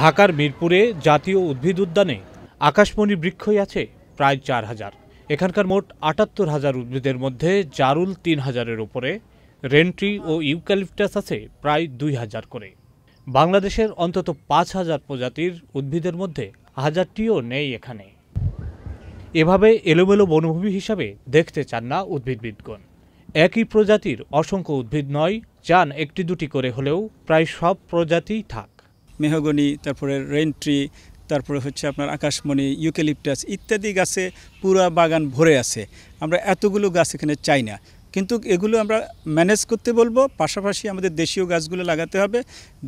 ঢাকার মিরপুরে জাতীয় উদ্ভিদ উদ্যানে আকাশমণি বৃক্ষই আছে প্রায় চার হাজার এখানকার মোট আটাত্তর হাজার উদ্ভিদের মধ্যে জারুল তিন হাজারের ওপরে রেন্ট্রি ও ইউক্যালিপটাস আছে প্রায় দুই হাজার করে বাংলাদেশের অন্তত পাঁচ হাজার প্রজাতির উদ্ভিদের মধ্যে হাজারটিও নেই এখানে এভাবে এলোমেলো বনভূমি হিসাবে দেখতে চান না উদ্ভিদবিদগণ একই প্রজাতির অসংখ্য উদ্ভিদ নয় চান একটি দুটি করে হলেও প্রায় সব প্রজাতিই থাক মেহগনি তারপরে রেন্ট্রি তারপরে হচ্ছে আপনার আকাশমণি ইউকেলিপটাস ইত্যাদি গাছে পুরা বাগান ভরে আছে আমরা এতগুলো গাছ এখানে চাই না কিন্তু এগুলো আমরা ম্যানেজ করতে বলবো পাশাপাশি আমাদের দেশীয় গাছগুলো লাগাতে হবে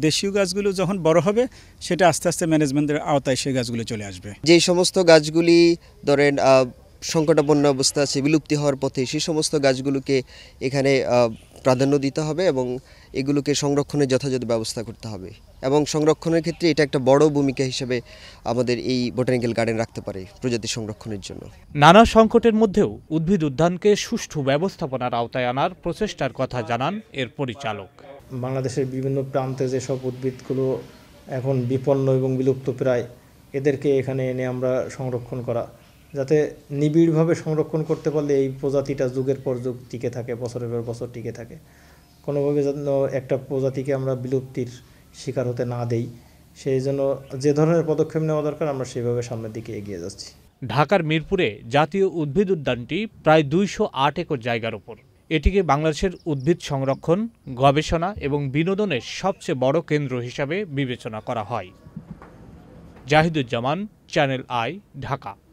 দেশীয় গাছগুলো যখন বড় হবে সেটা আস্তে আস্তে ম্যানেজমেন্টের আওতায় সেই গাছগুলো চলে আসবে যে সমস্ত গাছগুলি ধরেন সংকটাপন্ন অবস্থা আছে বিলুপ্তি হওয়ার পথে সেই সমস্ত গাছগুলোকে এখানে প্রাধান্য দিতে হবে এবং এগুলোকে সংরক্ষণের যথাযথ ব্যবস্থা করতে হবে এবং সংরক্ষণের ক্ষেত্রে এটা একটা বড় ভূমিকা হিসেবে আমাদের এই বোটানিক্যাল গার্ডেন রাখতে পারে প্রজাতি সংরক্ষণের জন্য নানা সংকটের মধ্যেও উদ্ভিদ উদ্যানকে সুষ্ঠু ব্যবস্থাপনার আওতায় আনার প্রচেষ্টার কথা জানান এর পরিচালক বাংলাদেশের বিভিন্ন প্রান্তে যেসব উদ্ভিদগুলো এখন বিপন্ন এবং বিলুপ্ত প্রায় এদেরকে এখানে এনে আমরা সংরক্ষণ করা যাতে নিবিড়ভাবে সংরক্ষণ করতে পারলে এই প্রজাতিটা যুগের পর যুগ টিকে থাকে বছরের পর বছর টিকে থাকে কোনোভাবে যেন একটা প্রজাতিকে আমরা বিলুপ্তির শিকার হতে না দেই সেই জন্য যে ধরনের পদক্ষেপ নেওয়া দরকার আমরা সেভাবে সামনের দিকে এগিয়ে যাচ্ছি ঢাকার মিরপুরে জাতীয় উদ্ভিদ উদ্যানটি প্রায় দুইশো আট একর জায়গার ওপর এটিকে বাংলাদেশের উদ্ভিদ সংরক্ষণ গবেষণা এবং বিনোদনের সবচেয়ে বড় কেন্দ্র হিসাবে বিবেচনা করা হয় জাহিদুজ্জামান চ্যানেল আই ঢাকা